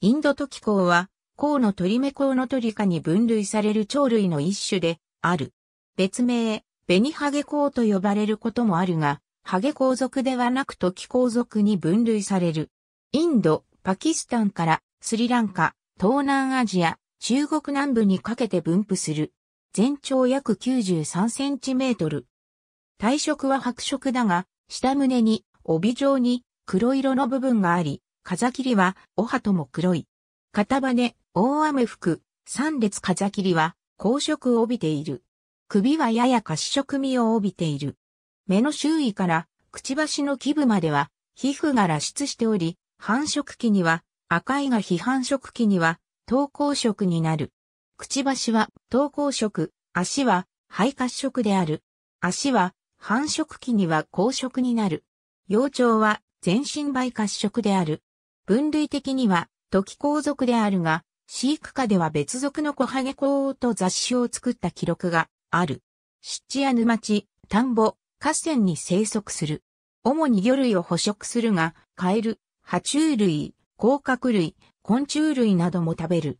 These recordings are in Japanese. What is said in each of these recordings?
インドトキコウは、コウのトリメコウのトリカに分類される鳥類の一種で、ある。別名、ベニハゲコウと呼ばれることもあるが、ハゲコウ族ではなくトキコウ族に分類される。インド、パキスタンからスリランカ、東南アジア、中国南部にかけて分布する。全長約93センチメートル。体色は白色だが、下胸に帯状に黒色の部分があり、風切りは、おはとも黒い。片羽、大雨服、三列風切りは、光色を帯びている。首はやや褐色味を帯びている。目の周囲から、くちばしの基部までは、皮膚が裸出しており、繁殖期には、赤いが非繁殖期には、投稿色になる。くちばしは、投稿色、足は、肺褐色である。足は、繁殖期には光色になる。幼鳥は、全身肺褐色である。分類的には、時皇族であるが、飼育下では別族の小ハゲ皇と雑誌を作った記録がある。湿地や沼地、田んぼ、河川に生息する。主に魚類を捕食するが、カエル、爬虫類、甲殻類、昆虫類なども食べる。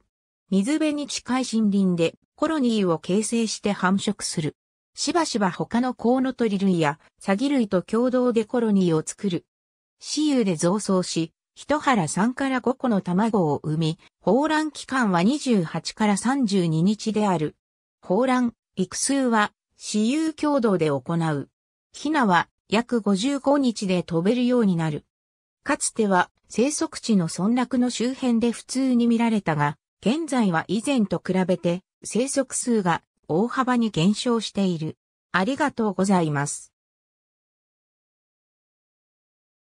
水辺に近い森林でコロニーを形成して繁殖する。しばしば他のコウノトリ類やサギ類と共同でコロニーを作る。私有で増殖し、一腹3から5個の卵を産み、放卵期間は28から32日である。放卵、育数は、私有共同で行う。ヒナは、約55日で飛べるようになる。かつては、生息地の村落の周辺で普通に見られたが、現在は以前と比べて、生息数が大幅に減少している。ありがとうございます。